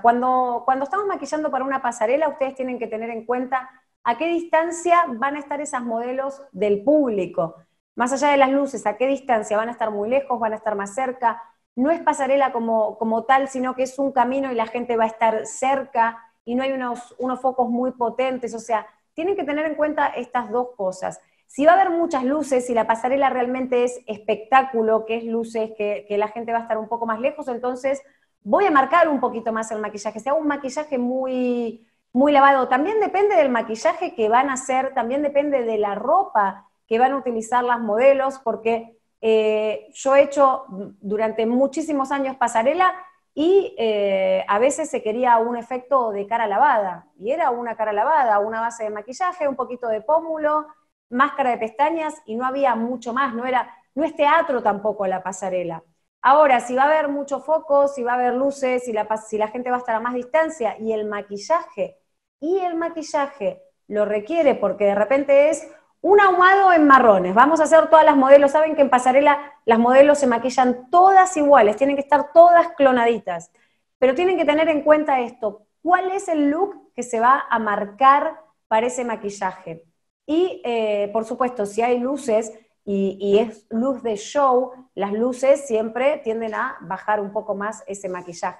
Cuando, estamos maquillando para una pasarela, ustedes tienen que tener en cuenta a qué distancia van a estar esas modelos del público. Más allá de las luces, a qué distancia van a estar muy lejos, van a estar más cerca. No es pasarela como, tal, sino que es un camino y la gente va a estar cerca y no hay unos, focos muy potentes. O sea, tienen que tener en cuenta estas dos cosas. Si va a haber muchas luces, y la pasarela realmente es espectáculo, que es luces, que, que la gente va a estar un poco más lejos, entonces voy a marcar un poquito más el maquillaje. sea un maquillaje muy, muy lavado, también depende del maquillaje que van a hacer, también depende de la ropa que van a utilizar las modelos, porque eh, yo he hecho durante muchísimos años pasarela y eh, a veces se quería un efecto de cara lavada, y era una cara lavada, una base de maquillaje, un poquito de pómulo, máscara de pestañas, y no había mucho más, no era, no es teatro tampoco la pasarela. Ahora, si va a haber mucho foco, si va a haber luces, si la, gente va a estar a más distancia, y el maquillaje, y el maquillaje lo requiere porque de repente es un ahumado en marrones. Vamos a hacer todas las modelos. Saben que en pasarela las modelos se maquillan todas iguales, tienen que estar todas clonaditas. Pero tienen que tener en cuenta esto. ¿Cuál es el look que se va a marcar para ese maquillaje? Y, eh, por supuesto, si hay luces, y, es luz de show, las luces siempre tienden a bajar un poco más ese maquillaje.